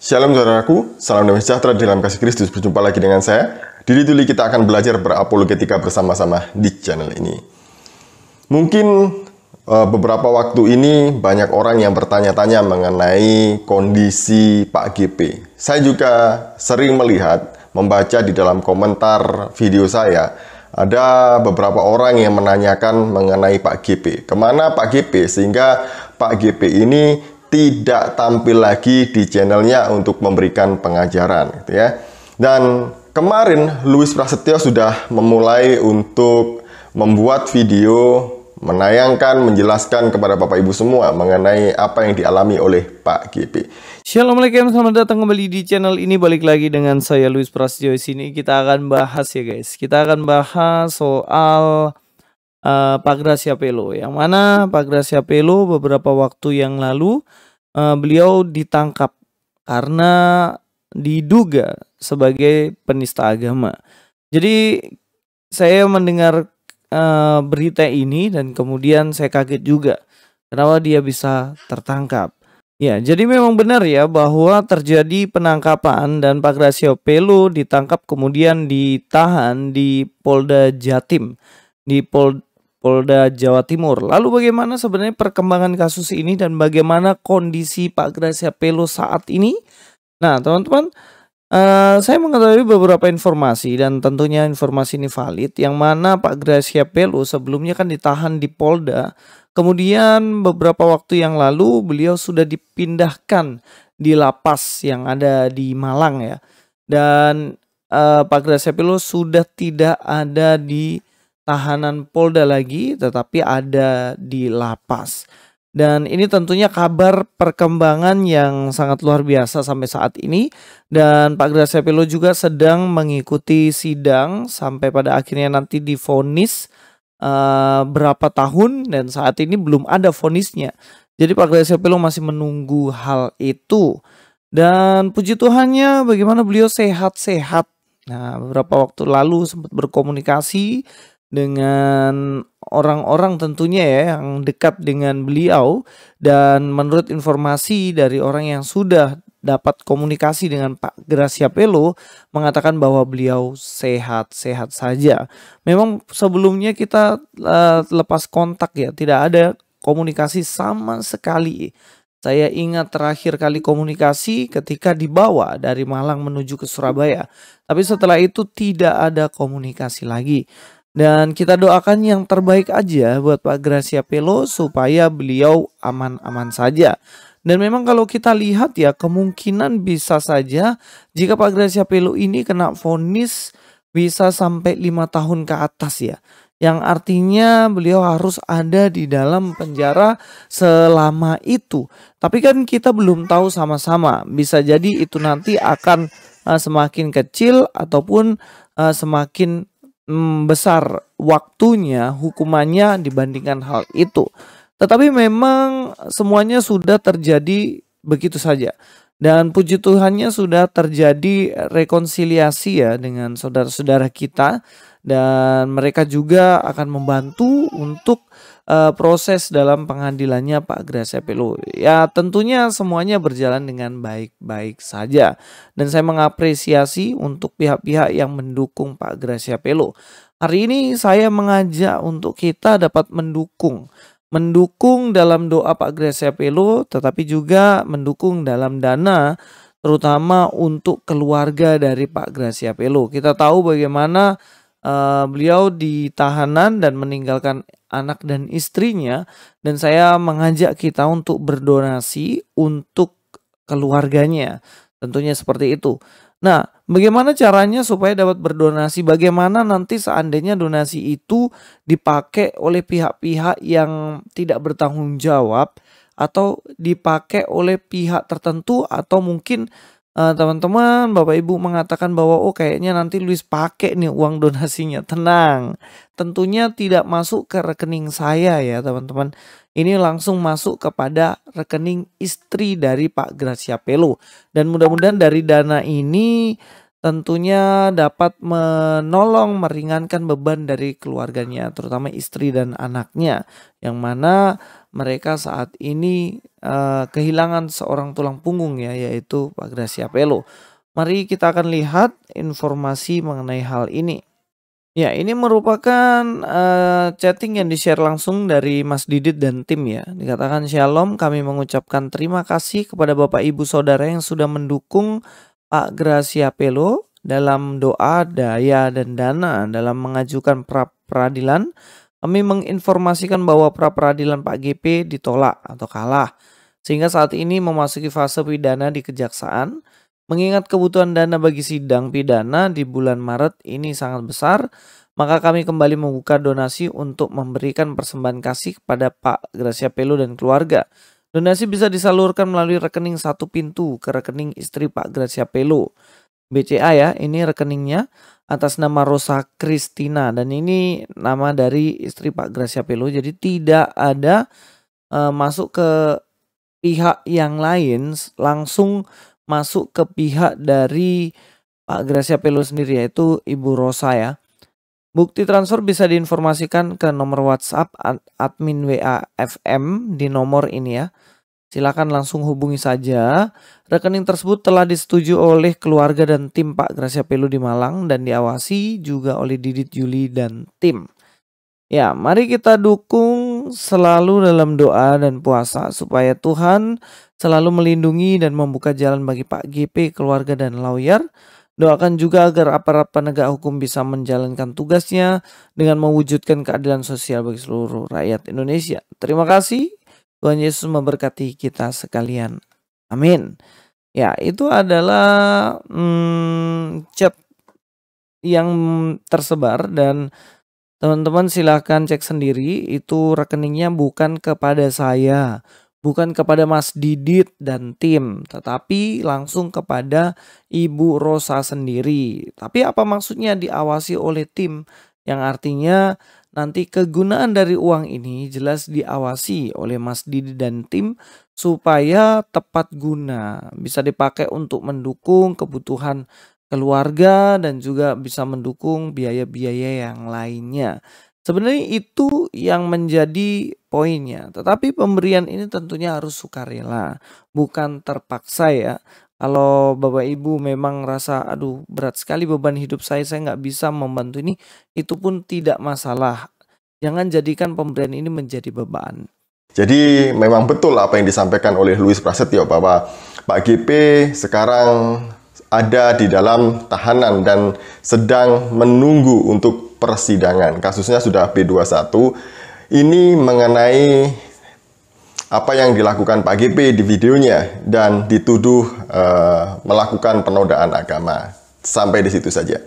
Shalom saudaraku, salam damai sejahtera di dalam kasih Kristus. Berjumpa lagi dengan saya. Di Tuli kita akan belajar berapologetika bersama-sama di channel ini. Mungkin eh, beberapa waktu ini banyak orang yang bertanya-tanya mengenai kondisi Pak GP. Saya juga sering melihat, membaca di dalam komentar video saya, ada beberapa orang yang menanyakan mengenai Pak GP. Kemana Pak GP? Sehingga Pak GP ini tidak tampil lagi di channelnya untuk memberikan pengajaran gitu ya. Dan kemarin Luis Prasetyo sudah memulai untuk membuat video menayangkan, menjelaskan kepada Bapak Ibu semua mengenai apa yang dialami oleh Pak GP. Assalamualaikum, selamat datang kembali di channel ini. Balik lagi dengan saya Luis Prasetyo di sini. Kita akan bahas ya guys, kita akan bahas soal uh, Pak Gracia Pelo yang mana Pak Gracia Pelo beberapa waktu yang lalu uh, beliau ditangkap karena diduga sebagai penista agama. Jadi saya mendengar uh, berita ini dan kemudian saya kaget juga kenapa dia bisa tertangkap. Ya, jadi memang benar ya bahwa terjadi penangkapan dan Pak Gracio Pelu ditangkap kemudian ditahan di Polda Jatim di Pol Polda Jawa Timur. Lalu bagaimana sebenarnya perkembangan kasus ini dan bagaimana kondisi Pak Gracia Pelo saat ini? Nah, teman-teman, uh, saya mengetahui beberapa informasi dan tentunya informasi ini valid yang mana Pak Gracia Pelo sebelumnya kan ditahan di Polda. Kemudian beberapa waktu yang lalu beliau sudah dipindahkan di lapas yang ada di Malang ya. Dan uh, Pak Gracia Pelo sudah tidak ada di tahanan Polda lagi tetapi ada di lapas. Dan ini tentunya kabar perkembangan yang sangat luar biasa sampai saat ini. Dan Pak Gracia Pelo juga sedang mengikuti sidang sampai pada akhirnya nanti difonis uh, berapa tahun dan saat ini belum ada fonisnya. Jadi Pak Gracia Pelo masih menunggu hal itu. Dan puji Tuhannya bagaimana beliau sehat-sehat. Nah beberapa waktu lalu sempat berkomunikasi dengan orang-orang tentunya ya yang dekat dengan beliau dan menurut informasi dari orang yang sudah dapat komunikasi dengan Pak Gracia Pelo mengatakan bahwa beliau sehat-sehat saja. Memang sebelumnya kita eh, lepas kontak ya, tidak ada komunikasi sama sekali. Saya ingat terakhir kali komunikasi ketika dibawa dari Malang menuju ke Surabaya. Tapi setelah itu tidak ada komunikasi lagi. Dan kita doakan yang terbaik aja buat Pak Gracia Pelo supaya beliau aman-aman saja. Dan memang kalau kita lihat ya kemungkinan bisa saja jika Pak Gracia Pelo ini kena vonis bisa sampai lima tahun ke atas ya. Yang artinya beliau harus ada di dalam penjara selama itu. Tapi kan kita belum tahu sama-sama. Bisa jadi itu nanti akan eh, semakin kecil ataupun eh, semakin mm, besar waktunya hukumannya dibandingkan hal itu. Tetapi memang semuanya sudah terjadi begitu saja. Dan puji Tuhannya sudah terjadi rekonsiliasi ya dengan saudara-saudara kita dan mereka juga akan membantu untuk uh, proses dalam pengadilannya Pak Gracia Pelu. Ya tentunya semuanya berjalan dengan baik-baik saja. Dan saya mengapresiasi untuk pihak-pihak yang mendukung Pak Gracia Pelu. Hari ini saya mengajak untuk kita dapat mendukung mendukung dalam doa Pak Gracia Pelu tetapi juga mendukung dalam dana terutama untuk keluarga dari Pak Gracia Pelu. Kita tahu bagaimana Eh, beliau di tahanan dan meninggalkan anak dan istrinya dan saya mengajak kita untuk berdonasi untuk keluarganya. Tentunya seperti itu. Nah, bagaimana caranya supaya dapat berdonasi? Bagaimana nanti seandainya donasi itu dipakai oleh pihak-pihak yang tidak bertanggung jawab atau dipakai oleh pihak tertentu atau mungkin Eh, teman-teman, uh, teman -teman, Bapak Ibu mengatakan bahwa oh kayaknya nanti Luis pakai nih uang donasinya. Tenang. Tentunya tidak masuk ke rekening saya ya, teman-teman. Ini langsung masuk kepada rekening istri dari Pak Gracia Pelo. Dan mudah-mudahan dari dana ini tentunya dapat menolong meringankan beban dari keluarganya, terutama istri dan anaknya, yang mana mereka saat ini uh, kehilangan seorang tulang punggung ya yaitu Pak Gracia Pelo. Mari kita akan lihat informasi mengenai hal ini. Ya, ini merupakan uh, chatting yang di-share langsung dari Mas Didit dan tim ya. Dikatakan Shalom, kami mengucapkan terima kasih kepada Bapak Ibu Saudara yang sudah mendukung Pak Gracia Pelo dalam doa, daya, dan dana dalam mengajukan pra peradilan, kami menginformasikan bahwa pra peradilan Pak GP ditolak atau kalah. Sehingga saat ini memasuki fase pidana di kejaksaan, mengingat kebutuhan dana bagi sidang pidana di bulan Maret ini sangat besar, maka kami kembali membuka donasi untuk memberikan persembahan kasih kepada Pak Gracia Pelo dan keluarga Donasi bisa disalurkan melalui rekening satu pintu ke rekening istri Pak Gracia Pelo. BCA ya, ini rekeningnya atas nama Rosa Kristina dan ini nama dari istri Pak Gracia Pelo. Jadi tidak ada e, masuk ke pihak yang lain, langsung masuk ke pihak dari Pak Gracia Pelo sendiri yaitu Ibu Rosa ya. Bukti transfer bisa diinformasikan ke nomor WhatsApp admin WA FM di nomor ini ya. Silakan langsung hubungi saja. Rekening tersebut telah disetujui oleh keluarga dan tim Pak Gracia Pelu di Malang dan diawasi juga oleh Didit Juli dan tim. Ya, mari kita dukung selalu dalam doa dan puasa supaya Tuhan selalu melindungi dan membuka jalan bagi Pak GP, keluarga dan lawyer Doakan juga agar aparat penegak hukum bisa menjalankan tugasnya dengan mewujudkan keadilan sosial bagi seluruh rakyat Indonesia. Terima kasih. Tuhan Yesus memberkati kita sekalian. Amin. Ya, itu adalah hmm, chat yang tersebar dan teman-teman silahkan cek sendiri. Itu rekeningnya bukan kepada saya bukan kepada Mas Didit dan tim, tetapi langsung kepada Ibu Rosa sendiri. Tapi apa maksudnya diawasi oleh tim? Yang artinya nanti kegunaan dari uang ini jelas diawasi oleh Mas Didit dan tim supaya tepat guna, bisa dipakai untuk mendukung kebutuhan keluarga dan juga bisa mendukung biaya-biaya yang lainnya. Sebenarnya itu yang menjadi poinnya. Tetapi pemberian ini tentunya harus sukarela, bukan terpaksa ya. Kalau Bapak Ibu memang rasa aduh berat sekali beban hidup saya, saya nggak bisa membantu ini, itu pun tidak masalah. Jangan jadikan pemberian ini menjadi beban. Jadi memang betul apa yang disampaikan oleh Louis Prasetyo bahwa Pak GP sekarang ada di dalam tahanan dan sedang menunggu untuk persidangan. Kasusnya sudah B21. Ini mengenai apa yang dilakukan Pak GP di videonya dan dituduh e, melakukan penodaan agama. Sampai di situ saja.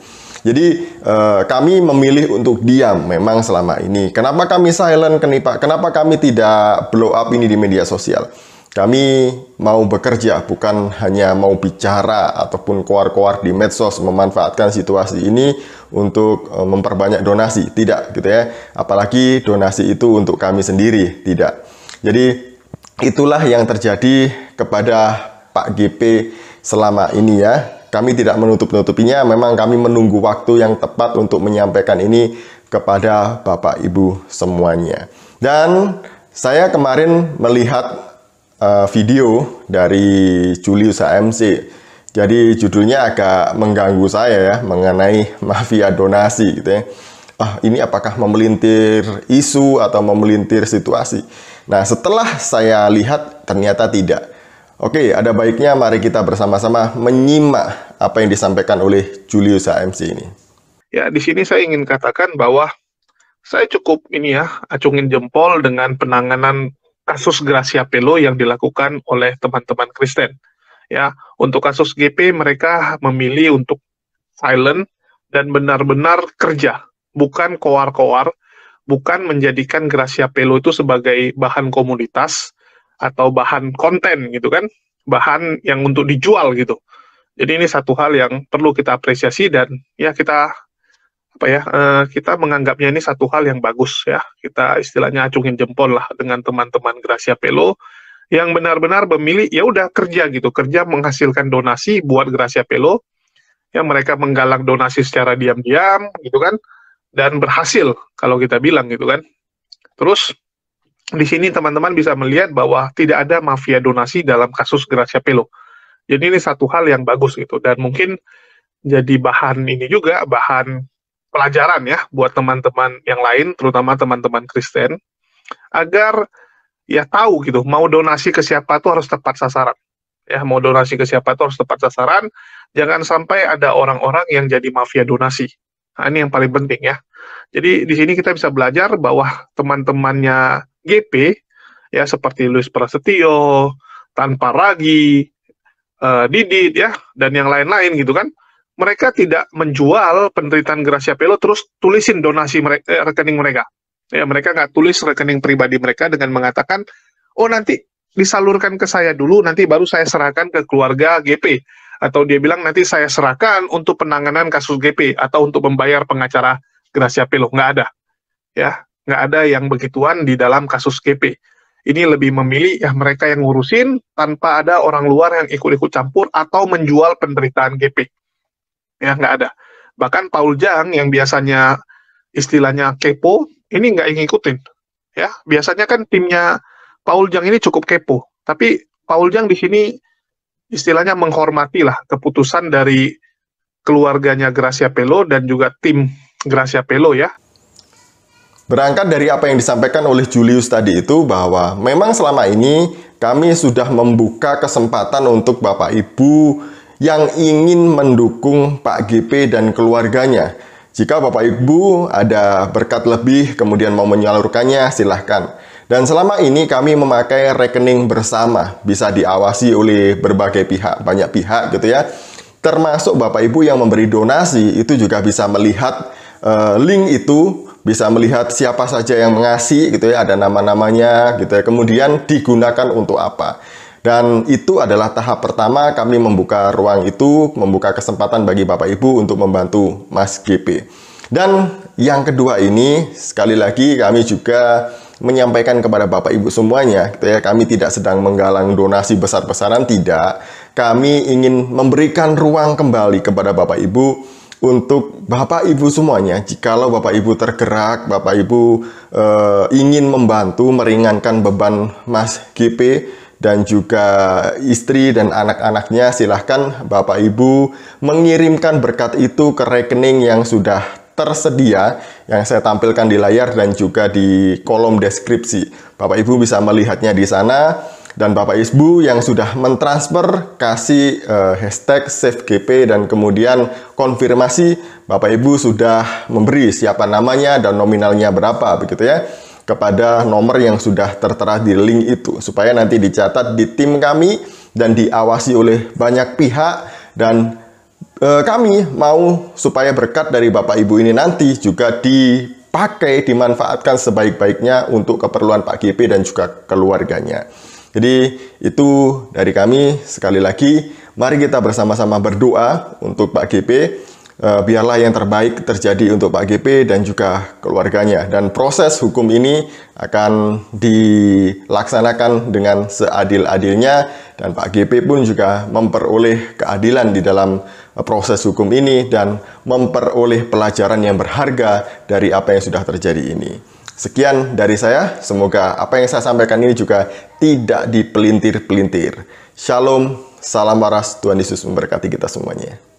Jadi e, kami memilih untuk diam memang selama ini. Kenapa kami silent? Kenapa, kenapa kami tidak blow up ini di media sosial? Kami mau bekerja, bukan hanya mau bicara ataupun keluar-keluar di medsos memanfaatkan situasi ini untuk e, memperbanyak donasi. Tidak, gitu ya. Apalagi donasi itu untuk kami sendiri, tidak. Jadi, itulah yang terjadi kepada Pak GP selama ini ya. Kami tidak menutup-nutupinya, memang kami menunggu waktu yang tepat untuk menyampaikan ini kepada Bapak Ibu semuanya. Dan saya kemarin melihat uh, video dari Julius AMC. Jadi judulnya agak mengganggu saya ya mengenai mafia donasi gitu ya. Ah, ini apakah memelintir isu atau memelintir situasi? Nah, setelah saya lihat ternyata tidak. Oke, ada baiknya mari kita bersama-sama menyimak apa yang disampaikan oleh Julius AMC ini. Ya, di sini saya ingin katakan bahwa saya cukup ini ya, acungin jempol dengan penanganan kasus Gracia Pelo yang dilakukan oleh teman-teman Kristen. Ya, untuk kasus GP mereka memilih untuk silent dan benar-benar kerja, bukan koar-koar, bukan menjadikan Gracia Pelo itu sebagai bahan komunitas atau bahan konten gitu kan, bahan yang untuk dijual gitu. Jadi ini satu hal yang perlu kita apresiasi dan ya kita apa ya eh, kita menganggapnya ini satu hal yang bagus ya kita istilahnya acungin jempol lah dengan teman-teman Gracia Pelo yang benar-benar memilih ya udah kerja gitu kerja menghasilkan donasi buat Gracia Pelo ya mereka menggalang donasi secara diam-diam gitu kan dan berhasil kalau kita bilang gitu kan terus di sini teman-teman bisa melihat bahwa tidak ada mafia donasi dalam kasus Gracia Pelo jadi ini satu hal yang bagus gitu dan mungkin jadi bahan ini juga bahan pelajaran ya buat teman-teman yang lain, terutama teman-teman Kristen, agar ya tahu gitu mau donasi ke siapa tuh harus tepat sasaran. Ya mau donasi ke siapa tuh harus tepat sasaran. Jangan sampai ada orang-orang yang jadi mafia donasi. Nah, ini yang paling penting ya. Jadi di sini kita bisa belajar bahwa teman-temannya GP ya seperti Luis Prasetyo, Tanpa Ragi, uh, Didit ya dan yang lain-lain gitu kan mereka tidak menjual penderitaan Gracia Pelo terus tulisin donasi mereka, eh, rekening mereka. Ya, mereka nggak tulis rekening pribadi mereka dengan mengatakan, oh nanti disalurkan ke saya dulu, nanti baru saya serahkan ke keluarga GP. Atau dia bilang nanti saya serahkan untuk penanganan kasus GP atau untuk membayar pengacara Gracia Pelo. Nggak ada. Ya, nggak ada yang begituan di dalam kasus GP. Ini lebih memilih ya mereka yang ngurusin tanpa ada orang luar yang ikut-ikut campur atau menjual penderitaan GP ya nggak ada. Bahkan Paul Jang yang biasanya istilahnya kepo, ini nggak ngikutin. Ya, biasanya kan timnya Paul Jang ini cukup kepo, tapi Paul Jang di sini istilahnya menghormati lah keputusan dari keluarganya Gracia Pelo dan juga tim Gracia Pelo ya. Berangkat dari apa yang disampaikan oleh Julius tadi itu bahwa memang selama ini kami sudah membuka kesempatan untuk Bapak Ibu yang ingin mendukung Pak GP dan keluarganya. Jika Bapak Ibu ada berkat lebih kemudian mau menyalurkannya, silahkan. Dan selama ini kami memakai rekening bersama, bisa diawasi oleh berbagai pihak, banyak pihak gitu ya. Termasuk Bapak Ibu yang memberi donasi itu juga bisa melihat uh, link itu bisa melihat siapa saja yang mengasih gitu ya ada nama-namanya gitu ya kemudian digunakan untuk apa dan itu adalah tahap pertama kami membuka ruang itu, membuka kesempatan bagi Bapak Ibu untuk membantu Mas GP. Dan yang kedua ini, sekali lagi kami juga menyampaikan kepada Bapak Ibu semuanya, gitu ya, kami tidak sedang menggalang donasi besar-besaran, tidak. Kami ingin memberikan ruang kembali kepada Bapak Ibu untuk Bapak Ibu semuanya, jikalau Bapak Ibu tergerak, Bapak Ibu e, ingin membantu meringankan beban Mas GP, dan juga istri dan anak-anaknya silahkan Bapak Ibu mengirimkan berkat itu ke rekening yang sudah tersedia yang saya tampilkan di layar dan juga di kolom deskripsi. Bapak Ibu bisa melihatnya di sana dan Bapak Ibu yang sudah mentransfer kasih uh, hashtag SafeGP dan kemudian konfirmasi Bapak Ibu sudah memberi siapa namanya dan nominalnya berapa begitu ya kepada nomor yang sudah tertera di link itu supaya nanti dicatat di tim kami dan diawasi oleh banyak pihak dan e, kami mau supaya berkat dari Bapak Ibu ini nanti juga dipakai dimanfaatkan sebaik-baiknya untuk keperluan Pak GP dan juga keluarganya. Jadi itu dari kami sekali lagi mari kita bersama-sama berdoa untuk Pak GP Eh, biarlah yang terbaik terjadi untuk Pak GP dan juga keluarganya. Dan proses hukum ini akan dilaksanakan dengan seadil-adilnya dan Pak GP pun juga memperoleh keadilan di dalam eh, proses hukum ini dan memperoleh pelajaran yang berharga dari apa yang sudah terjadi ini. Sekian dari saya, semoga apa yang saya sampaikan ini juga tidak dipelintir-pelintir. Shalom, salam waras, Tuhan Yesus memberkati kita semuanya.